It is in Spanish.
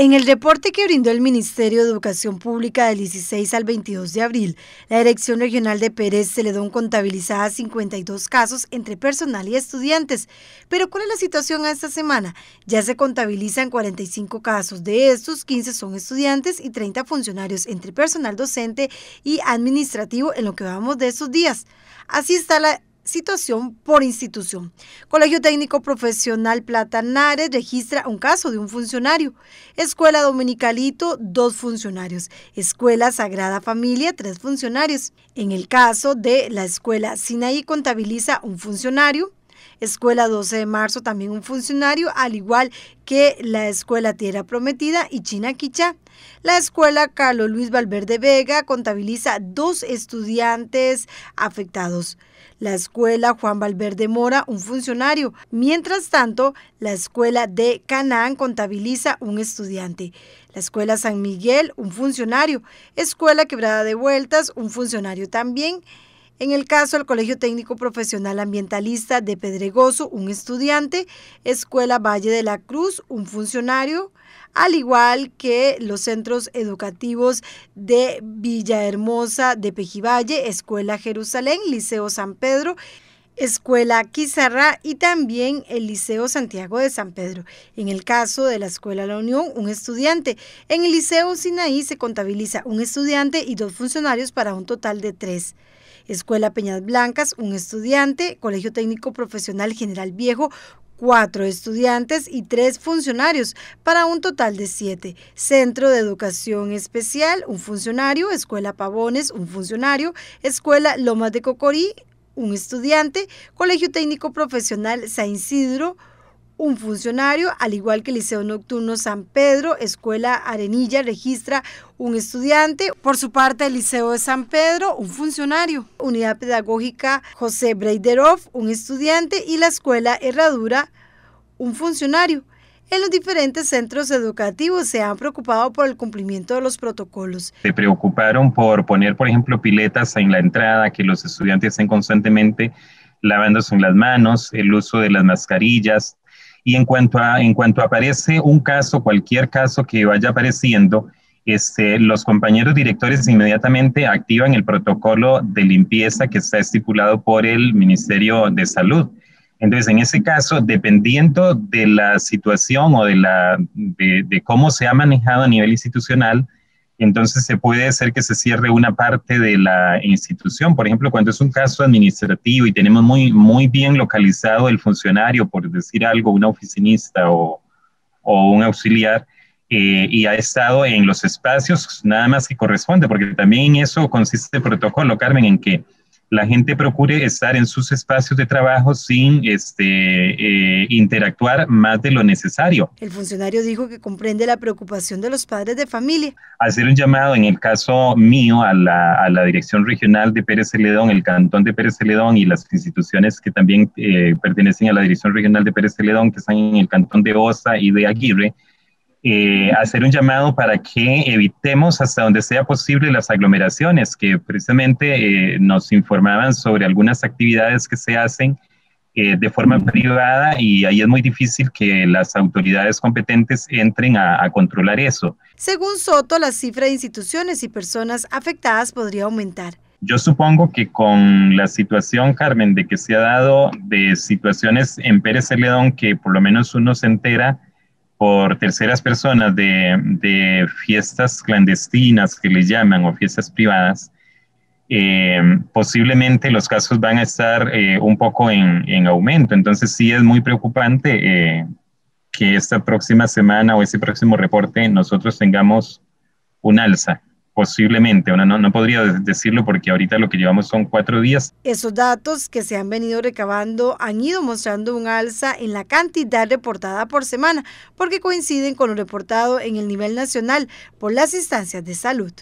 En el reporte que brindó el Ministerio de Educación Pública del 16 al 22 de abril, la Dirección Regional de Pérez se le Celedón contabilizadas 52 casos entre personal y estudiantes. Pero ¿cuál es la situación esta semana? Ya se contabilizan 45 casos. De estos, 15 son estudiantes y 30 funcionarios entre personal docente y administrativo en lo que vamos de esos días. Así está la situación por institución. Colegio Técnico Profesional Platanares registra un caso de un funcionario. Escuela Dominicalito, dos funcionarios. Escuela Sagrada Familia, tres funcionarios. En el caso de la Escuela Sinaí contabiliza un funcionario. Escuela 12 de Marzo, también un funcionario, al igual que la Escuela Tierra Prometida y China Quicha. La Escuela Carlos Luis Valverde Vega contabiliza dos estudiantes afectados. La Escuela Juan Valverde Mora, un funcionario. Mientras tanto, la Escuela de Canaán contabiliza un estudiante. La Escuela San Miguel, un funcionario. Escuela Quebrada de Vueltas, un funcionario también. En el caso del Colegio Técnico Profesional Ambientalista de Pedregoso, un estudiante, Escuela Valle de la Cruz, un funcionario, al igual que los centros educativos de Villahermosa de Pejivalle, Escuela Jerusalén, Liceo San Pedro Escuela Quizarra y también el Liceo Santiago de San Pedro. En el caso de la Escuela La Unión, un estudiante. En el Liceo Sinaí se contabiliza un estudiante y dos funcionarios para un total de tres. Escuela Peñas Blancas, un estudiante, Colegio Técnico Profesional General Viejo, cuatro estudiantes y tres funcionarios, para un total de siete. Centro de Educación Especial, un funcionario, Escuela Pavones, un funcionario, Escuela Lomas de Cocorí, un estudiante, Colegio Técnico Profesional San Isidro, un funcionario, al igual que el Liceo Nocturno San Pedro, Escuela Arenilla registra un estudiante, por su parte el Liceo de San Pedro, un funcionario, Unidad Pedagógica José Breiderov, un estudiante y la Escuela Herradura, un funcionario en los diferentes centros educativos se han preocupado por el cumplimiento de los protocolos. Se preocuparon por poner, por ejemplo, piletas en la entrada, que los estudiantes estén constantemente lavándose las manos, el uso de las mascarillas. Y en cuanto, en cuanto aparece un caso, cualquier caso que vaya apareciendo, este, los compañeros directores inmediatamente activan el protocolo de limpieza que está estipulado por el Ministerio de Salud. Entonces, en ese caso, dependiendo de la situación o de, la, de, cómo se ha manejado a nivel institucional, entonces se puede hacer que se cierre una parte de la institución. Por ejemplo, cuando es un caso administrativo y tenemos muy, muy bien localizado el funcionario, por decir algo, una oficinista o, o un auxiliar, eh, y ha estado en los espacios nada más que corresponde, porque también eso consiste el protocolo, Carmen, en que la gente procure estar en sus espacios de trabajo sin este, eh, interactuar más de lo necesario. El funcionario dijo que comprende la preocupación de los padres de familia. Hacer un llamado, en el caso mío, a la, a la Dirección Regional de Pérez Celedón, el Cantón de Pérez Celedón y las instituciones que también eh, pertenecen a la Dirección Regional de Pérez Celedón, que están en el Cantón de Osa y de Aguirre, eh, hacer un llamado para que evitemos hasta donde sea posible las aglomeraciones, que precisamente eh, nos informaban sobre algunas actividades que se hacen eh, de forma privada y ahí es muy difícil que las autoridades competentes entren a, controlar eso. Según Soto, la cifra de instituciones y personas afectadas podría aumentar. Yo supongo que con la situación, Carmen, de que se ha dado de situaciones en Pérez Celedón, que por lo menos uno se entera, por terceras personas de, fiestas clandestinas que les llaman o fiestas privadas, eh, posiblemente los casos van a estar eh, un poco en, aumento. Entonces sí es muy preocupante eh, que esta próxima semana o ese próximo reporte nosotros tengamos un alza. Posiblemente, no, podría decirlo porque ahorita lo que llevamos son cuatro días. Esos datos que se han venido recabando han ido mostrando un alza en la cantidad reportada por semana, porque coinciden con lo reportado en el nivel nacional por las instancias de salud.